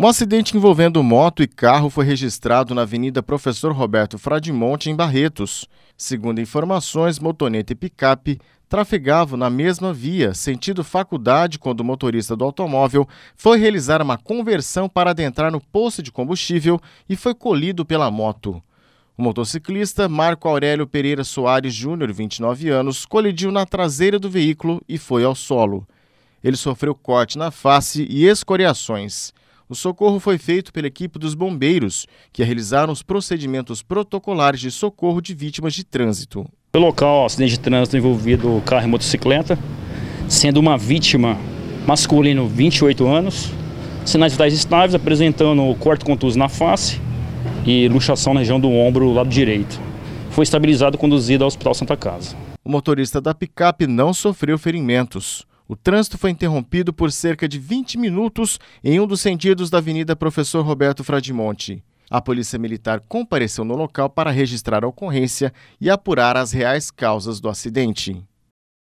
Um acidente envolvendo moto e carro foi registrado na Avenida Professor Roberto Fradimonte, em Barretos. Segundo informações, motoneta e picape trafegavam na mesma via, sentido faculdade, quando o motorista do automóvel foi realizar uma conversão para adentrar no posto de combustível e foi colhido pela moto. O motociclista Marco Aurélio Pereira Soares Júnior, 29 anos, colidiu na traseira do veículo e foi ao solo. Ele sofreu corte na face e escoriações. O socorro foi feito pela equipe dos bombeiros, que realizaram os procedimentos protocolares de socorro de vítimas de trânsito. No local, acidente de trânsito envolvido carro e motocicleta, sendo uma vítima masculino, 28 anos, sinais vitais estáveis, apresentando corte contuso na face e luxação na região do ombro, lado direito. Foi estabilizado e conduzido ao Hospital Santa Casa. O motorista da picape não sofreu ferimentos. O trânsito foi interrompido por cerca de 20 minutos em um dos sentidos da Avenida Professor Roberto Fradimonte. A Polícia Militar compareceu no local para registrar a ocorrência e apurar as reais causas do acidente.